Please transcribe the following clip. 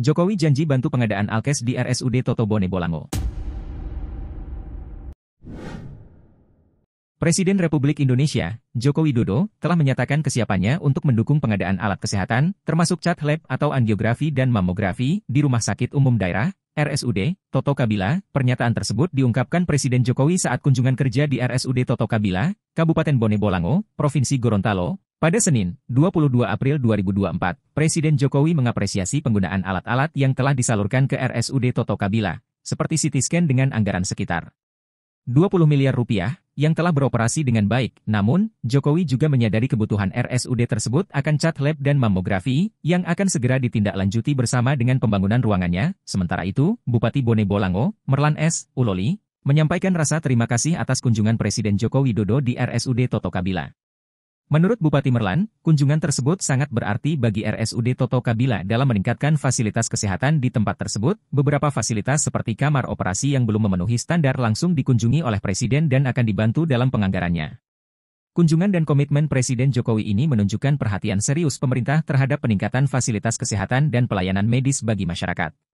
Jokowi janji bantu pengadaan Alkes di RSUD Toto Bone Bolango. Presiden Republik Indonesia, Joko Widodo, telah menyatakan kesiapannya untuk mendukung pengadaan alat kesehatan, termasuk cat lab atau angiografi dan mamografi, di Rumah Sakit Umum Daerah, RSUD, Toto Kabila. Pernyataan tersebut diungkapkan Presiden Jokowi saat kunjungan kerja di RSUD Toto Kabila, Kabupaten Bone Bolango, Provinsi Gorontalo, pada Senin, 22 April 2024, Presiden Jokowi mengapresiasi penggunaan alat-alat yang telah disalurkan ke RSUD Toto Kabila, seperti CT scan dengan anggaran sekitar 20 miliar rupiah, yang telah beroperasi dengan baik. Namun, Jokowi juga menyadari kebutuhan RSUD tersebut akan cat lab dan mamografi, yang akan segera ditindaklanjuti bersama dengan pembangunan ruangannya. Sementara itu, Bupati Bone Bolango, Merlan S. Uloli, menyampaikan rasa terima kasih atas kunjungan Presiden Joko Widodo di RSUD Toto Kabila. Menurut Bupati Merlan, kunjungan tersebut sangat berarti bagi RSUD Toto Kabila dalam meningkatkan fasilitas kesehatan di tempat tersebut. Beberapa fasilitas seperti kamar operasi yang belum memenuhi standar langsung dikunjungi oleh Presiden dan akan dibantu dalam penganggarannya. Kunjungan dan komitmen Presiden Jokowi ini menunjukkan perhatian serius pemerintah terhadap peningkatan fasilitas kesehatan dan pelayanan medis bagi masyarakat.